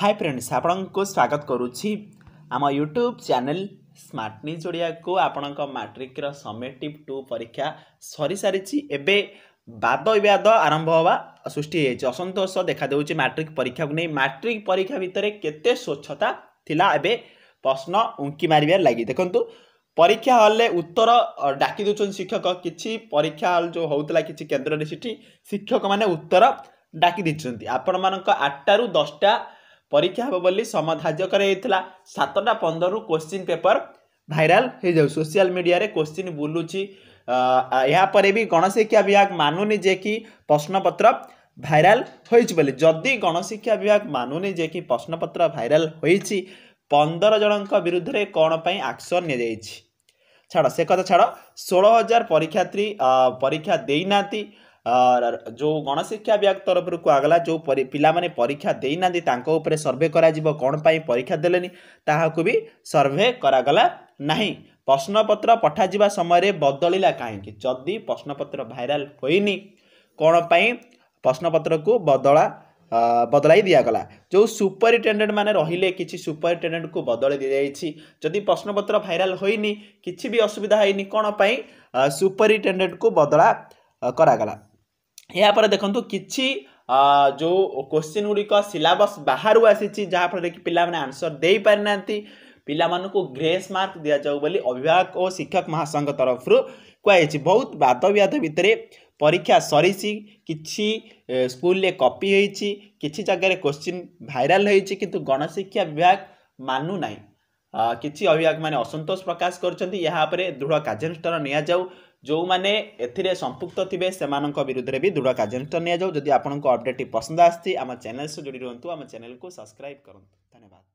high friends ଆପଣଙ୍କୁ ସ୍ୱାଗତ କରୁଛି ଆମ ୟୁଟ୍ୟୁବ୍ ଚ୍ୟାନେଲ୍ ସ୍ମାର୍ଟ ନ୍ୟୁଜ୍ ଓଡ଼ିଆକୁ ଆପଣଙ୍କ ମାଟ୍ରିକ୍ର ସମେଟିଭ୍ ଟୁ ପରୀକ୍ଷା ସରିସାରିଛି ଏବେ ବାଦ ବିବାଦ ଆରମ୍ଭ ହେବା ସୃଷ୍ଟି ହୋଇଯାଇଛି ଅସନ୍ତୋଷ ଦେଖାଦେଉଛି ମାଟ୍ରିକ୍ ପରୀକ୍ଷାକୁ ନେଇ ମାଟ୍ରିକ୍ ପରୀକ୍ଷା ଭିତରେ କେତେ ସ୍ୱଚ୍ଛତା ଥିଲା ଏବେ ପ୍ରଶ୍ନ ଉଙ୍କି ମାରିବାରେ ଲାଗି ଦେଖନ୍ତୁ ପରୀକ୍ଷା ହଲ୍ରେ ଉତ୍ତର ଡାକି ଦେଉଛନ୍ତି ଶିକ୍ଷକ କିଛି ପରୀକ୍ଷା ହଲ୍ ଯେଉଁ ହେଉଥିଲା କିଛି କେନ୍ଦ୍ରରେ ସେଠି ଶିକ୍ଷକମାନେ ଉତ୍ତର ଡାକି ଦେଇଛନ୍ତି ଆପଣମାନଙ୍କ ଆଠଟାରୁ ଦଶଟା ପରୀକ୍ଷା ହେବ ବୋଲି ସମାଧାର୍ଯ୍ୟ କରାଯାଇଥିଲା ସାତଟା ପନ୍ଦରରୁ କୋଶ୍ଚିନ୍ ପେପର ଭାଇରାଲ ହୋଇଯାଉ ସୋସିଆଲ ମିଡ଼ିଆରେ କୋଶ୍ଚିନ୍ ବୁଲୁଛି ଏହାପରେ ବି ଗଣଶିକ୍ଷା ବିଭାଗ ମାନୁନି ଯେ କି ପ୍ରଶ୍ନପତ୍ର ଭାଇରାଲ ହୋଇଛି ବୋଲି ଯଦି ଗଣଶିକ୍ଷା ବିଭାଗ ମାନୁନି ଯେ କି ପ୍ରଶ୍ନପତ୍ର ଭାଇରାଲ ହୋଇଛି ପନ୍ଦର ଜଣଙ୍କ ବିରୁଦ୍ଧରେ କ'ଣ ପାଇଁ ଆକ୍ସନ୍ ନିଆଯାଇଛି ଛାଡ଼ ସେ କଥା ଛାଡ଼ ଷୋହଳ ହଜାର ପରୀକ୍ଷାର୍ଥୀ ପରୀକ୍ଷା ଦେଇନାହାନ୍ତି ଯେଉଁ ଗଣଶିକ୍ଷା ବିଭାଗ ତରଫରୁ କୁହାଗଲା ଯେଉଁ ପିଲାମାନେ ପରୀକ୍ଷା ଦେଇନାହାନ୍ତି ତାଙ୍କ ଉପରେ ସର୍ଭେ କରାଯିବ କ'ଣ ପାଇଁ ପରୀକ୍ଷା ଦେଲେନି ତାହାକୁ ବି ସର୍ଭେ କରାଗଲା ନାହିଁ ପ୍ରଶ୍ନପତ୍ର ପଠାଯିବା ସମୟରେ ବଦଳିଲା କାହିଁକି ଯଦି ପ୍ରଶ୍ନପତ୍ର ଭାଇରାଲ ହୋଇନି କ'ଣ ପାଇଁ ପ୍ରଶ୍ନପତ୍ରକୁ ବଦଳା ବଦଳାଇ ଦିଆଗଲା ଯେଉଁ ସୁପରିଟେଣ୍ଡେଣ୍ଟ ମାନେ ରହିଲେ କିଛି ସୁପରିଟେଣ୍ଡେଣ୍ଟକୁ ବଦଳି ଦିଆଯାଇଛି ଯଦି ପ୍ରଶ୍ନପତ୍ର ଭାଇରାଲ ହୋଇନି କିଛି ବି ଅସୁବିଧା ହେଇନି କ'ଣ ପାଇଁ ସୁପରିଟେଣ୍ଡେଣ୍ଟକୁ ବଦଳା କରାଗଲା या पर देखु कि जो क्वेश्चन गुड़िक सिलबस बाहर आसी जहाँफल कि पाने आंसर दे पारि ना पाला ग्रेस मार्क दि जाऊ अभिभावक और शिक्षक महासंघ तरफ कह बहुत बाद ब्याद भितर परीक्षा सरी कि स्कूल कपी हो कि जगह क्वेश्चन भाइराल होती गणशिक्षा विभाग मानुना कि अभिभावक मैंने असंतोष प्रकाश कर दृढ़ कार्यानुषान निया ଯେଉଁମାନେ ଏଥିରେ ସମ୍ପୃକ୍ତ ଥିବେ ସେମାନଙ୍କ ବିରୁଦ୍ଧରେ ବି ଦୃଢ଼ କାର୍ଯ୍ୟାନୁଷ୍ଠାନ ନିଆଯାଉ ଯଦି ଆପଣଙ୍କୁ ଅପଡ଼େଟ୍ଟି ପସନ୍ଦ ଆସିଛି ଆମ ଚ୍ୟାନେଲ୍ ସହ ଯୋଡ଼ି ରୁହନ୍ତୁ ଆମ ଚ୍ୟାନେଲ୍କୁ ସବସ୍କ୍ରାଇବ୍ କରନ୍ତୁ ଧନ୍ୟବାଦ